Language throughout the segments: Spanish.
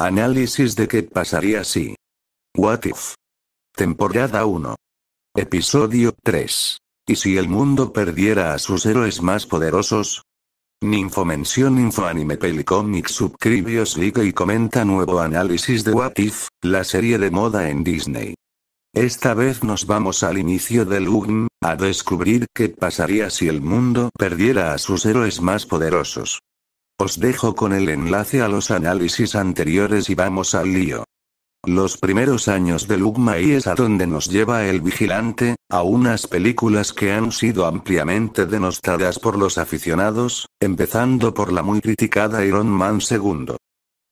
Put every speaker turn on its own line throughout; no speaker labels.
Análisis de qué pasaría si. What if. Temporada 1. Episodio 3. ¿Y si el mundo perdiera a sus héroes más poderosos? Ninfo mención Infoanime Pelicomic Subscribios like y comenta nuevo análisis de What If, la serie de moda en Disney. Esta vez nos vamos al inicio del UGM, a descubrir qué pasaría si el mundo perdiera a sus héroes más poderosos. Os dejo con el enlace a los análisis anteriores y vamos al lío. Los primeros años de Lugma y es a donde nos lleva El Vigilante, a unas películas que han sido ampliamente denostadas por los aficionados, empezando por la muy criticada Iron Man II.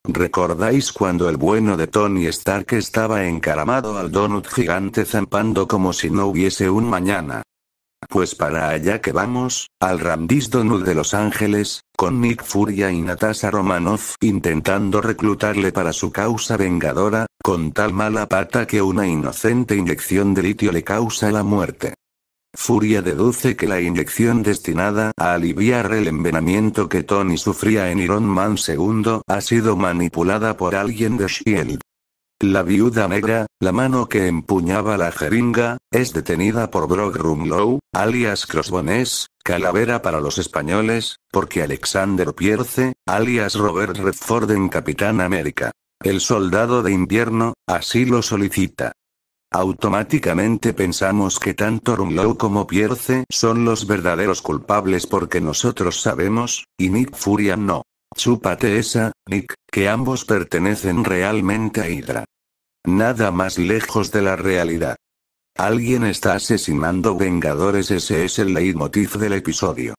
¿Recordáis cuando el bueno de Tony Stark estaba encaramado al donut gigante zampando como si no hubiese un mañana? Pues para allá que vamos, al Ramdis Donut de Los Ángeles, con Nick Furia y Natasha Romanoff intentando reclutarle para su causa vengadora, con tal mala pata que una inocente inyección de litio le causa la muerte. Furia deduce que la inyección destinada a aliviar el envenenamiento que Tony sufría en Iron Man II ha sido manipulada por alguien de Shield. La viuda negra, la mano que empuñaba la jeringa, es detenida por Brock Rumlow, alias Crossbones, calavera para los españoles, porque Alexander Pierce, alias Robert Redford en Capitán América. El soldado de invierno, así lo solicita. Automáticamente pensamos que tanto Rumlow como Pierce son los verdaderos culpables porque nosotros sabemos, y Nick Furia no. Chúpate esa, Nick, que ambos pertenecen realmente a Hydra. Nada más lejos de la realidad. Alguien está asesinando Vengadores, ese es el leitmotiv del episodio.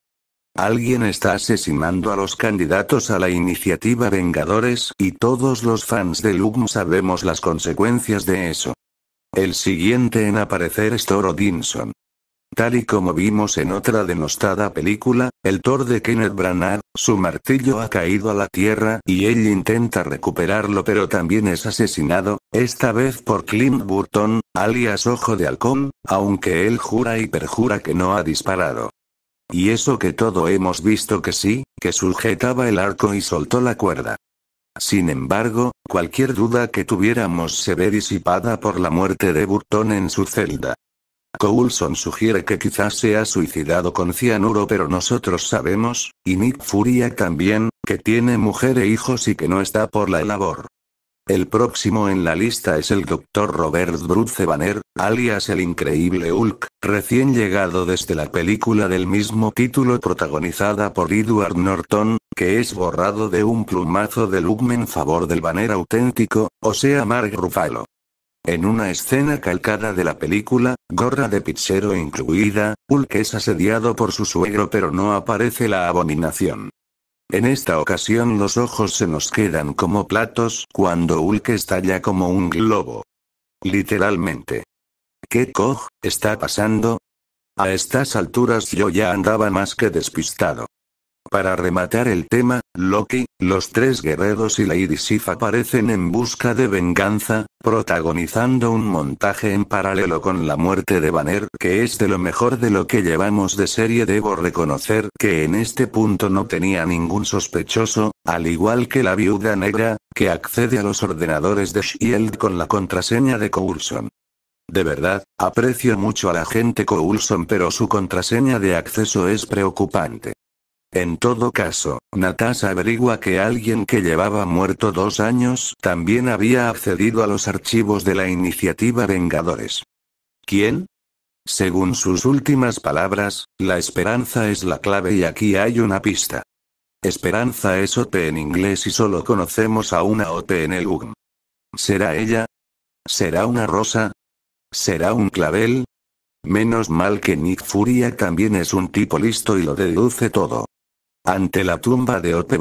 Alguien está asesinando a los candidatos a la iniciativa Vengadores y todos los fans de Lugm sabemos las consecuencias de eso. El siguiente en aparecer es Thor Odinson. Tal y como vimos en otra denostada película, el Thor de Kenneth Branagh, su martillo ha caído a la tierra y él intenta recuperarlo pero también es asesinado, esta vez por Clint Burton, alias Ojo de Halcón, aunque él jura y perjura que no ha disparado. Y eso que todo hemos visto que sí, que sujetaba el arco y soltó la cuerda. Sin embargo, cualquier duda que tuviéramos se ve disipada por la muerte de Burton en su celda. Coulson sugiere que quizás se ha suicidado con cianuro pero nosotros sabemos, y Nick Furia también, que tiene mujer e hijos y que no está por la labor. El próximo en la lista es el Dr. Robert Bruce Banner, alias el increíble Hulk, recién llegado desde la película del mismo título protagonizada por Edward Norton, que es borrado de un plumazo de Lugman en favor del Banner auténtico, o sea Mark Ruffalo. En una escena calcada de la película, gorra de Pichero incluida, Hulk es asediado por su suegro pero no aparece la abominación. En esta ocasión los ojos se nos quedan como platos cuando Hulk estalla como un globo. Literalmente. ¿Qué coj, está pasando? A estas alturas yo ya andaba más que despistado. Para rematar el tema, Loki, los tres guerreros y Lady Sif aparecen en busca de venganza, protagonizando un montaje en paralelo con la muerte de Banner que es de lo mejor de lo que llevamos de serie. Debo reconocer que en este punto no tenía ningún sospechoso, al igual que la viuda negra, que accede a los ordenadores de Shield con la contraseña de Coulson. De verdad, aprecio mucho a la gente Coulson pero su contraseña de acceso es preocupante. En todo caso, Natasha averigua que alguien que llevaba muerto dos años también había accedido a los archivos de la iniciativa Vengadores. ¿Quién? Según sus últimas palabras, la esperanza es la clave y aquí hay una pista. Esperanza es OT en inglés y solo conocemos a una OT en el UGM. ¿Será ella? ¿Será una rosa? ¿Será un clavel? Menos mal que Nick Furia también es un tipo listo y lo deduce todo. Ante la tumba de Ope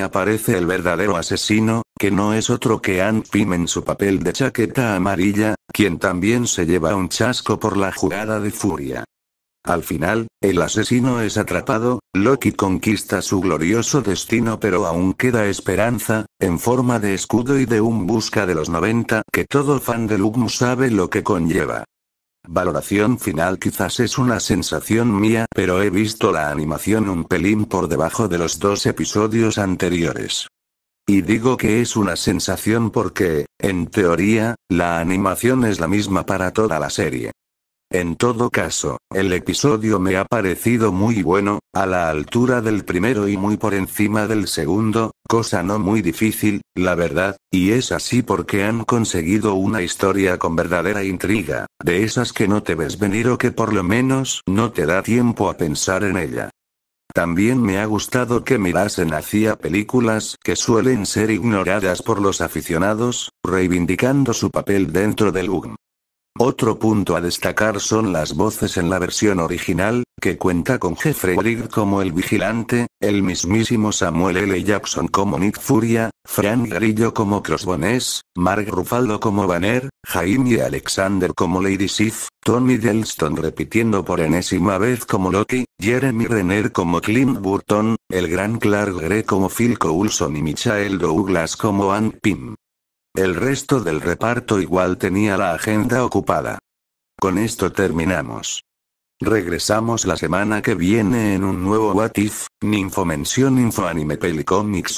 aparece el verdadero asesino, que no es otro que Ant en su papel de chaqueta amarilla, quien también se lleva un chasco por la jugada de furia. Al final, el asesino es atrapado, Loki conquista su glorioso destino pero aún queda esperanza, en forma de escudo y de un busca de los 90 que todo fan de Lugnus sabe lo que conlleva. Valoración final quizás es una sensación mía, pero he visto la animación un pelín por debajo de los dos episodios anteriores. Y digo que es una sensación porque, en teoría, la animación es la misma para toda la serie. En todo caso, el episodio me ha parecido muy bueno, a la altura del primero y muy por encima del segundo, cosa no muy difícil, la verdad, y es así porque han conseguido una historia con verdadera intriga, de esas que no te ves venir o que por lo menos no te da tiempo a pensar en ella. También me ha gustado que mirasen hacia películas que suelen ser ignoradas por los aficionados, reivindicando su papel dentro del UGM. Otro punto a destacar son las voces en la versión original, que cuenta con Jeffrey Wright como el vigilante, el mismísimo Samuel L. Jackson como Nick Furia, Frank Garillo como Crossbones, Mark Ruffalo como Banner, Jaime Alexander como Lady Sif, Tommy Delston repitiendo por enésima vez como Loki, Jeremy Renner como Clint Burton, el gran Clark Gregg como Phil Coulson y Michael Douglas como Ann Pym. El resto del reparto igual tenía la agenda ocupada. Con esto terminamos. Regresamos la semana que viene en un nuevo What If, mención Info Anime Pelicomic